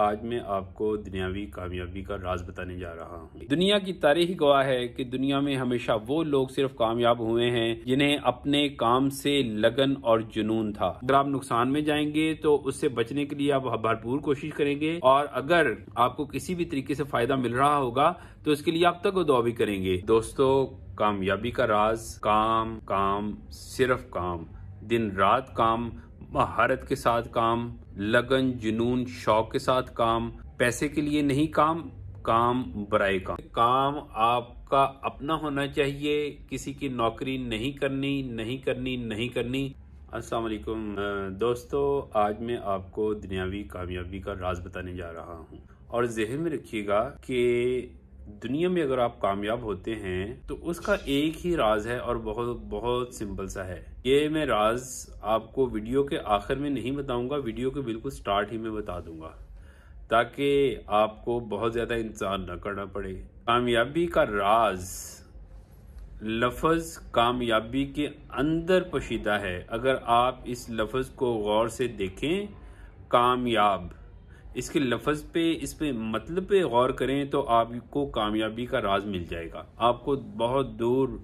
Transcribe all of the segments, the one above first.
आज मैं आपको दुनियावी कामयाबी का राज बताने जा रहा हूँ दुनिया की तारीख गवाह है कि दुनिया में हमेशा वो लोग सिर्फ कामयाब हुए हैं जिन्हें अपने काम से लगन और जुनून था अगर आप नुकसान में जाएंगे तो उससे बचने के लिए आप भरपूर कोशिश करेंगे और अगर आपको किसी भी तरीके से फायदा मिल रहा होगा तो इसके लिए आप तक दुआ भी करेंगे दोस्तों कामयाबी का राज काम काम सिर्फ काम दिन रात काम महारत के साथ काम लगन जुनून शौक के साथ काम पैसे के लिए नहीं काम काम बराए काम काम आपका अपना होना चाहिए किसी की नौकरी नहीं करनी नहीं करनी नहीं करनी अस्सलाम वालेकुम दोस्तों आज मैं आपको दुनियावी कामयाबी का राज बताने जा रहा हूँ और जहन में रखिएगा कि दुनिया में अगर आप कामयाब होते हैं तो उसका एक ही राज है और बहुत बहुत सिंपल सा है ये मैं राज आपको वीडियो के आखिर में नहीं बताऊंगा वीडियो के बिल्कुल स्टार्ट ही में बता दूंगा ताकि आपको बहुत ज़्यादा इंतज़ार न करना पड़े कामयाबी का राज लफज कामयाबी के अंदर पोशीदा है अगर आप इस लफज को गौर से देखें कामयाब इसके लफज पे इस पे मतलब पे गौर करें तो आपको कामयाबी का राज मिल जाएगा आपको बहुत दूर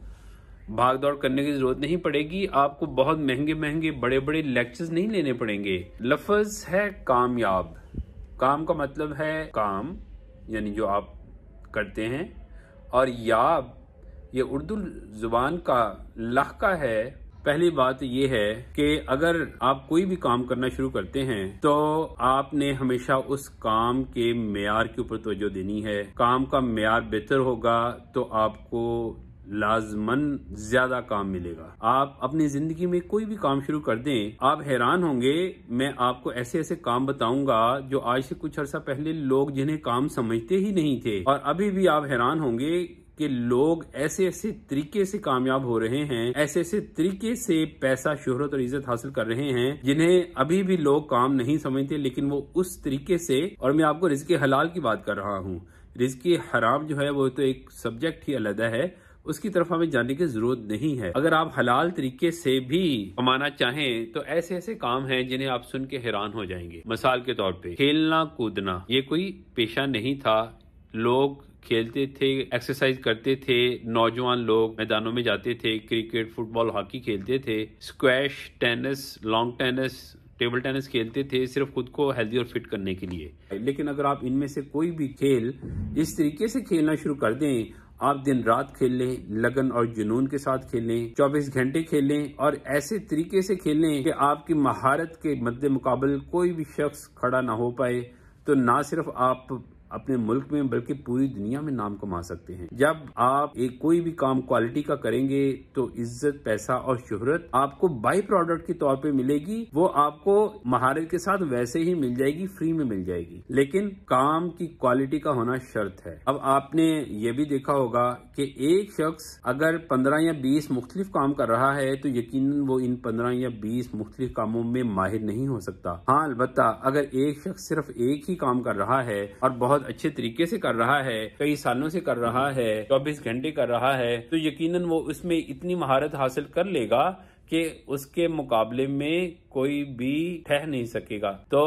भाग दौड़ करने की ज़रूरत नहीं पड़ेगी आपको बहुत महंगे महंगे बड़े बड़े लेक्चर्स नहीं लेने पड़ेंगे लफज है कामयाब काम का मतलब है काम यानी जो आप करते हैं और याब ये उर्दू ज़ुबान का लहका है पहली बात यह है कि अगर आप कोई भी काम करना शुरू करते हैं तो आपने हमेशा उस काम के मैार के ऊपर तोजो देनी है काम का मैार बेहतर होगा तो आपको लाजमन ज्यादा काम मिलेगा आप अपनी जिंदगी में कोई भी काम शुरू कर दें आप हैरान होंगे मैं आपको ऐसे ऐसे काम बताऊंगा जो आज से कुछ अर्सा पहले लोग जिन्हें काम समझते ही नहीं थे और अभी भी आप हैरान होंगे कि लोग ऐसे ऐसे तरीके से कामयाब हो रहे हैं ऐसे ऐसे तरीके से पैसा शोहरत और इज्जत हासिल कर रहे हैं जिन्हें अभी भी लोग काम नहीं समझते लेकिन वो उस तरीके से और मैं आपको रिजक हलाल की बात कर रहा हूँ के हराम जो है वो तो एक सब्जेक्ट ही अलहदा है उसकी तरफ हमें जाने की जरूरत नहीं है अगर आप हलाल तरीके से भी कमाना चाहें तो ऐसे ऐसे काम हैं जिन्हें आप सुन के हैरान हो जाएंगे मिसाल के तौर पे खेलना कूदना ये कोई पेशा नहीं था लोग खेलते थे एक्सरसाइज करते थे नौजवान लोग मैदानों में जाते थे क्रिकेट फुटबॉल हॉकी खेलते थे squash tennis lawn tennis table tennis खेलते थे सिर्फ खुद को हेल्दी और फिट करने के लिए लेकिन अगर आप इनमें से कोई भी खेल इस तरीके से खेलना शुरू कर दें आप दिन रात खेलें लगन और जुनून के साथ खेलें 24 घंटे खेलें और ऐसे तरीके से खेलें कि आपकी महारत के मद्दे मुकाबल कोई भी शख्स खड़ा ना हो पाए तो ना सिर्फ आप अपने मुल्क में बल्कि पूरी दुनिया में नाम कमा सकते हैं जब आप एक कोई भी काम क्वालिटी का करेंगे तो इज्जत पैसा और शोहरत आपको बाई प्रोडक्ट के तौर पे मिलेगी वो आपको महारत के साथ वैसे ही मिल जाएगी फ्री में मिल जाएगी लेकिन काम की क्वालिटी का होना शर्त है अब आपने ये भी देखा होगा कि एक शख्स अगर पंद्रह या बीस मुख्तलिफ काम कर रहा है तो यकीन वो इन पंद्रह या बीस मुख्तलिफ कामों में माहिर नहीं हो सकता हाँ अलबत्ता अगर एक शख्स सिर्फ एक ही काम कर रहा है और बहुत अच्छे तरीके से कर रहा है कई सालों से कर रहा है चौबीस घंटे कर रहा है तो यकीनन वो उसमें इतनी महारत हासिल कर लेगा कि उसके मुकाबले में कोई भी ठह नहीं सकेगा तो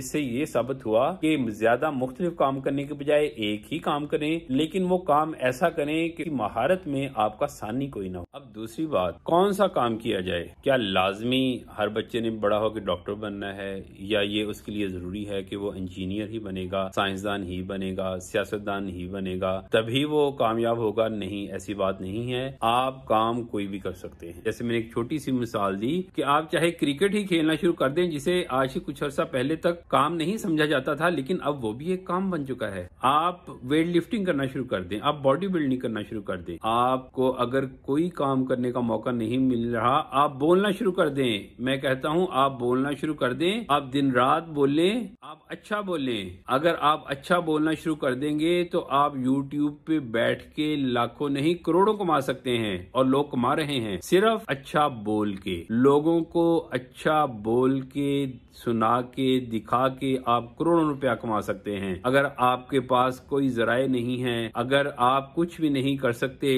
इससे ये साबित हुआ कि ज्यादा मुख्तलिफ काम करने के बजाय एक ही काम करें लेकिन वो काम ऐसा करें कि महारत में आपका सानी कोई ना हो अब दूसरी बात कौन सा काम किया जाए क्या लाजमी हर बच्चे ने बड़ा होकर डॉक्टर बनना है या ये उसके लिए जरूरी है कि वो इंजीनियर ही बनेगा साइंसदान ही बनेगा सियासतदान ही बनेगा तभी वो कामयाब होगा नहीं ऐसी बात नहीं है आप काम कोई भी कर सकते हैं जैसे मैंने एक छोटी सी मिसाल दी कि आप चाहे क्रिकेट ही खेल खेलना शुरू कर दें जिसे आज ही कुछ अर्सा पहले तक काम नहीं समझा जाता था लेकिन अब वो भी एक काम बन चुका है आप वेट लिफ्टिंग करना शुरू कर दें आप बॉडी बिल्डिंग करना शुरू कर दें आपको अगर कोई काम करने का मौका नहीं मिल रहा आप बोलना शुरू कर दें मैं कहता हूं आप बोलना शुरू कर दें आप दिन रात बोले आप अच्छा बोले अगर आप अच्छा बोलना शुरू कर देंगे तो आप यूट्यूब पे बैठ के लाखों नहीं करोड़ों कमा सकते हैं और लोग कमा रहे हैं सिर्फ अच्छा बोल के लोगों को अच्छा आप बोल के सुना के दिखा के आप करोड़ों रुपया कमा सकते हैं अगर आपके पास कोई जराए नहीं है अगर आप कुछ भी नहीं कर सकते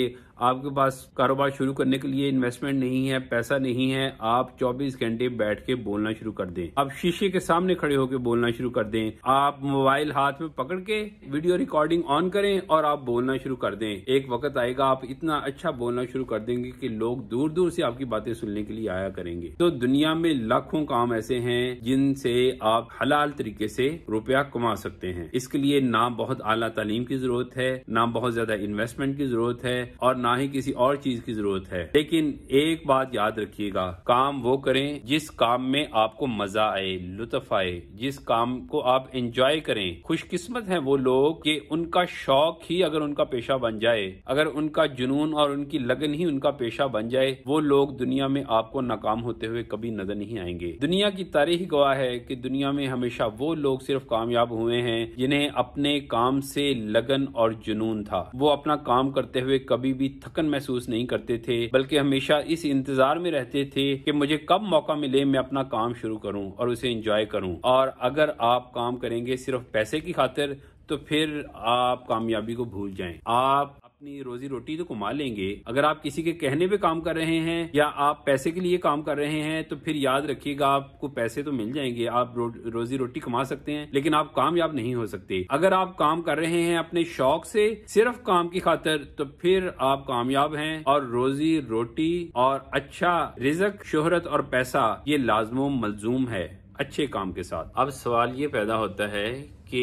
आपके पास कारोबार शुरू करने के लिए इन्वेस्टमेंट नहीं है पैसा नहीं है आप 24 घंटे बैठ के बोलना शुरू कर दें आप शीशे के सामने खड़े होकर बोलना शुरू कर दें आप मोबाइल हाथ में पकड़ के वीडियो रिकॉर्डिंग ऑन करें और आप बोलना शुरू कर दें एक वक्त आएगा आप इतना अच्छा बोलना शुरू कर देंगे कि लोग दूर दूर से आपकी बातें सुनने के लिए आया करेंगे तो दुनिया में लाखों काम ऐसे हैं जिनसे आप हलाल तरीके से रुपया कमा सकते हैं इसके लिए ना बहुत आला तालीम की जरूरत है ना बहुत ज्यादा इन्वेस्टमेंट की जरूरत है और ना ना ही किसी और चीज की जरूरत है लेकिन एक बात याद रखिएगा काम वो करें जिस काम में आपको मजा आए लुत्फ आए जिस काम को आप इंजॉय करें खुशकिस्मत है वो लोग कि उनका शौक ही अगर उनका पेशा बन जाए अगर उनका जुनून और उनकी लगन ही उनका पेशा बन जाए वो लोग दुनिया में आपको नाकाम होते हुए कभी नजर नहीं आएंगे दुनिया की तारीख गवाह है कि दुनिया में हमेशा वो लोग सिर्फ कामयाब हुए हैं जिन्हें अपने काम से लगन और जुनून था वो अपना काम करते हुए कभी भी थकन महसूस नहीं करते थे बल्कि हमेशा इस इंतजार में रहते थे कि मुझे कब मौका मिले मैं अपना काम शुरू करूं और उसे इंजॉय करूं और अगर आप काम करेंगे सिर्फ पैसे की खातिर तो फिर आप कामयाबी को भूल जाएं आप अपनी रोजी रोटी तो कमा लेंगे अगर आप किसी के कहने पे काम कर रहे हैं या आप पैसे के लिए काम कर रहे हैं तो फिर याद रखिएगा आपको पैसे तो मिल जाएंगे आप रो, रोजी रोटी कमा सकते हैं लेकिन आप कामयाब नहीं हो सकते अगर आप काम कर रहे हैं अपने शौक से सिर्फ काम की खातर तो फिर आप कामयाब हैं और रोजी रोटी और अच्छा रिजक शोहरत और पैसा ये लाजमो मलजूम है अच्छे काम के साथ अब सवाल ये पैदा होता है कि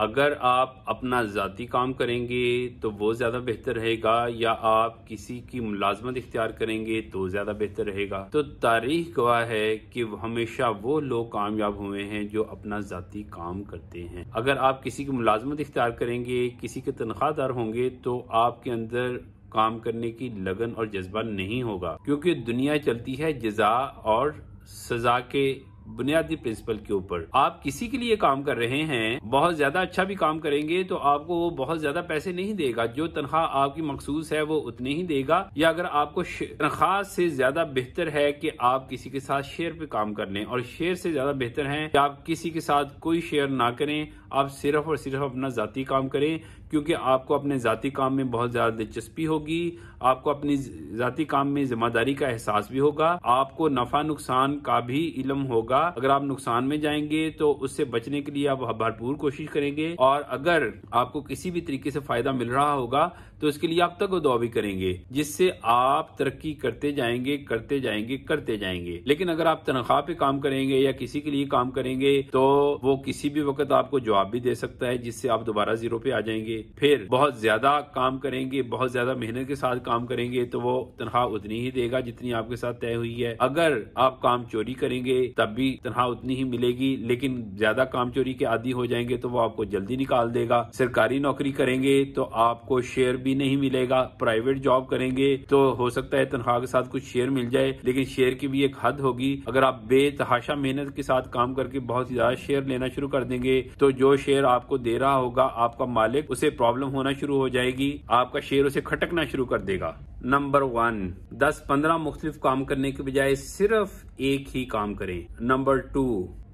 अगर आप अपना ज़ाती काम करेंगे तो वो ज़्यादा बेहतर रहेगा या आप किसी की मुलाजमत इख्तियार करेंगे तो ज़्यादा बेहतर रहेगा तो तारीख गवाह है कि हमेशा वो लोग कामयाब हुए हैं जो अपना ज़ाती काम करते हैं अगर आप किसी की मुलाजमत इख्तियार करेंगे किसी के तनख्वाहदार होंगे तो आपके अंदर काम करने की लगन और जज्बा नहीं होगा क्योंकि दुनिया चलती है जजा और सजा के बुनियादी प्रिंसिपल के ऊपर आप किसी के लिए काम कर रहे हैं बहुत ज्यादा अच्छा भी काम करेंगे तो आपको वो बहुत ज्यादा पैसे नहीं देगा जो तनख्वाह आपकी मखसूस है वो उतनी ही देगा या अगर आपको तनख्वाह से ज्यादा बेहतर है कि आप किसी के साथ शेयर पे काम कर लें और शेयर से ज्यादा बेहतर है कि आप किसी के साथ कोई शेयर ना करें आप सिर्फ और सिर्फ अपना ज़ाती काम करें क्योंकि आपको अपने ज़ाती काम में बहुत ज़्यादा दिलचस्पी होगी आपको अपनी ज़ाती काम में जिम्मेदारी का एहसास भी होगा आपको नफा नुकसान का भी इलम होगा अगर आप नुकसान में जाएंगे तो उससे बचने के लिए आप भरपूर कोशिश करेंगे और अगर आपको किसी भी तरीके से फायदा मिल रहा होगा तो इसके लिए आप तगोदौ भी करेंगे जिससे आप तरक्की करते जाएंगे करते जाएंगे करते जाएंगे लेकिन अगर आप तनख्वाह पे काम करेंगे या किसी के लिए काम करेंगे तो वो किसी भी वक्त आपको जवाब भी दे सकता है जिससे आप दोबारा जीरो पे आ जाएंगे फिर बहुत ज्यादा काम करेंगे बहुत ज्यादा मेहनत के साथ काम करेंगे तो वो तनख्वाह उतनी ही देगा जितनी आपके साथ तय हुई है अगर आप काम चोरी करेंगे तब भी तनख्वाह उतनी ही मिलेगी लेकिन ज्यादा काम चोरी के आदि हो जाएंगे तो वो आपको जल्दी निकाल देगा सरकारी नौकरी करेंगे तो आपको शेयर भी नहीं मिलेगा प्राइवेट जॉब करेंगे तो हो सकता है तनख्वाह के साथ कुछ शेयर मिल जाए लेकिन शेयर की भी एक हद होगी अगर आप बेतहाशा मेहनत के साथ काम करके बहुत ज्यादा शेयर लेना शुरू कर देंगे तो जो शेयर आपको दे रहा होगा आपका मालिक उसे प्रॉब्लम होना शुरू हो जाएगी आपका शेयर उसे खटकना शुरू कर देगा नंबर वन दस पंद्रह मुख्तलिफ काम करने के बजाय सिर्फ एक ही काम करें नंबर टू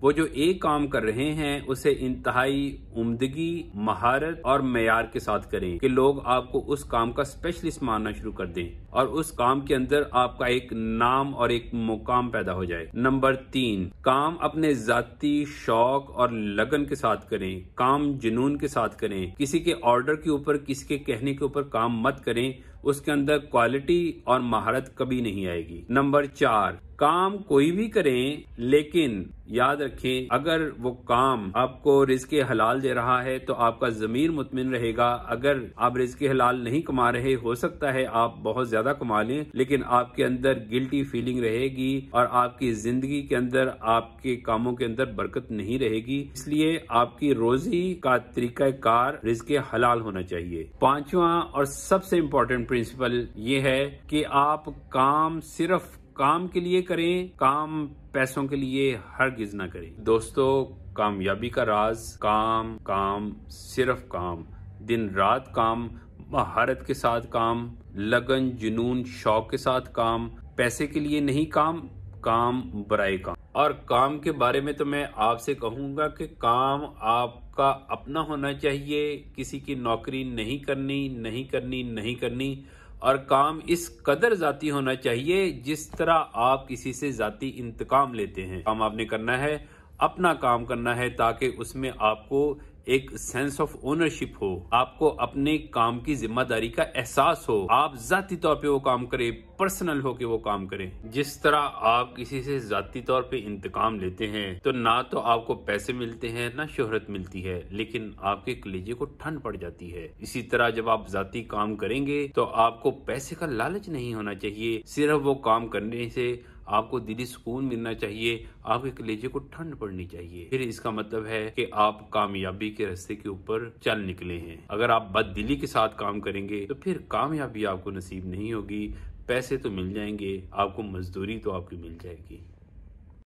वो जो एक काम कर रहे हैं उसे इंतहाई उमदगी महारत और मैार के साथ करें कि लोग आपको उस काम का स्पेशलिस्ट मानना शुरू कर दें और उस काम के अंदर आपका एक नाम और एक मुकाम पैदा हो जाए नंबर तीन काम अपने जाति शौक और लगन के साथ करें काम जुनून के साथ करें किसी के ऑर्डर के ऊपर किसी के कहने के ऊपर काम मत करें उसके अंदर क्वालिटी और महारत कभी नहीं आएगी नंबर चार काम कोई भी करें लेकिन याद रखें अगर वो काम आपको के हलाल दे रहा है तो आपका ज़मीर मुतमिन रहेगा अगर आप के हलाल नहीं कमा रहे हो सकता है आप बहुत ज़्यादा कमा लें लेकिन आपके अंदर गिल्टी फीलिंग रहेगी और आपकी ज़िंदगी के अंदर आपके कामों के अंदर बरकत नहीं रहेगी इसलिए आपकी रोजी का रिज के हलाल होना चाहिए पांचवा और सबसे इम्पोर्टेंट प्रिंसिपल ये है कि आप काम सिर्फ काम के लिए करें काम पैसों के लिए गिज ना करें दोस्तों कामयाबी का राज काम काम सिर्फ काम दिन रात काम महारत के साथ काम लगन जुनून शौक के साथ काम पैसे के लिए नहीं काम काम बराए काम और काम के बारे में तो मैं आपसे कहूंगा कि काम आपका अपना होना चाहिए किसी की नौकरी नहीं करनी नहीं करनी नहीं करनी और काम इस कदर जाती होना चाहिए जिस तरह आप किसी से जाती इंतकाम लेते हैं काम आपने करना है अपना काम करना है ताकि उसमें आपको एक सेंस ऑफ ओनरशिप हो आपको अपने काम की जिम्मेदारी का एहसास हो आप जाती तौर पे वो काम करें पर्सनल हो के वो काम करें जिस तरह आप किसी से जाती तौर पे इंतकाम लेते हैं तो ना तो आपको पैसे मिलते हैं ना शोहरत मिलती है लेकिन आपके कलेजे को ठंड पड़ जाती है इसी तरह जब आप जाती काम करेंगे तो आपको पैसे का लालच नहीं होना चाहिए सिर्फ वो काम करने से आपको दिली सुकून मिलना चाहिए आपके कलेजे को ठंड पड़नी चाहिए फिर इसका मतलब है कि आप कामयाबी के रस्ते के ऊपर चल निकले हैं अगर आप बद दिली के साथ काम करेंगे तो फिर कामयाबी आपको नसीब नहीं होगी पैसे तो मिल जाएंगे आपको मजदूरी तो आपकी मिल जाएगी